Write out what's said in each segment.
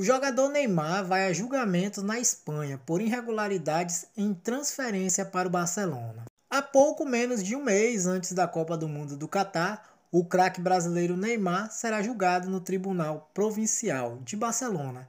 O jogador Neymar vai a julgamento na Espanha por irregularidades em transferência para o Barcelona. Há pouco menos de um mês antes da Copa do Mundo do Catar, o craque brasileiro Neymar será julgado no Tribunal Provincial de Barcelona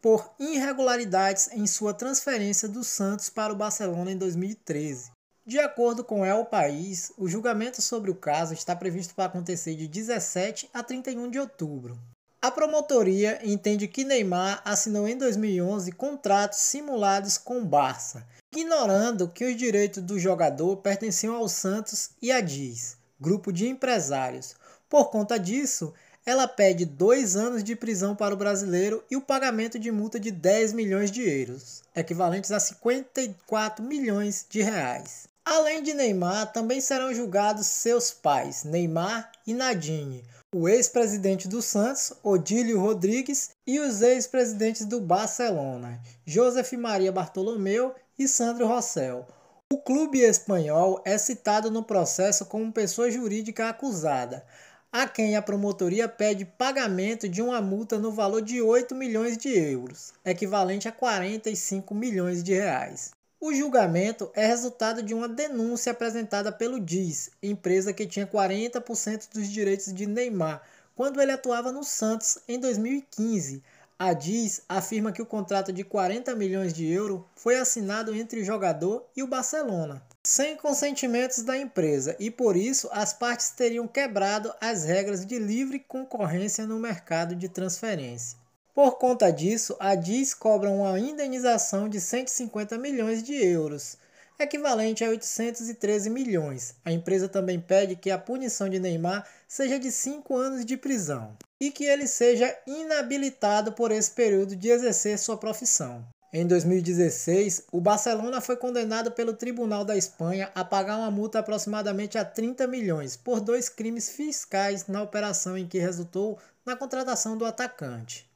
por irregularidades em sua transferência do Santos para o Barcelona em 2013. De acordo com El País, o julgamento sobre o caso está previsto para acontecer de 17 a 31 de outubro. A promotoria entende que Neymar assinou em 2011 contratos simulados com o Barça, ignorando que os direitos do jogador pertenciam ao Santos e a Diz, grupo de empresários. Por conta disso, ela pede dois anos de prisão para o brasileiro e o pagamento de multa de 10 milhões de euros, equivalentes a 54 milhões de reais. Além de Neymar, também serão julgados seus pais, Neymar e Nadine, o ex-presidente do Santos, Odílio Rodrigues, e os ex-presidentes do Barcelona, Josef Maria Bartolomeu e Sandro Rossell. O clube espanhol é citado no processo como pessoa jurídica acusada, a quem a promotoria pede pagamento de uma multa no valor de 8 milhões de euros, equivalente a 45 milhões de reais. O julgamento é resultado de uma denúncia apresentada pelo Diz, empresa que tinha 40% dos direitos de Neymar, quando ele atuava no Santos em 2015. A Diz afirma que o contrato de 40 milhões de euros foi assinado entre o jogador e o Barcelona, sem consentimentos da empresa, e por isso as partes teriam quebrado as regras de livre concorrência no mercado de transferência. Por conta disso, a DIS cobra uma indenização de 150 milhões de euros, equivalente a 813 milhões. A empresa também pede que a punição de Neymar seja de 5 anos de prisão e que ele seja inabilitado por esse período de exercer sua profissão. Em 2016, o Barcelona foi condenado pelo Tribunal da Espanha a pagar uma multa aproximadamente a 30 milhões por dois crimes fiscais na operação em que resultou na contratação do atacante.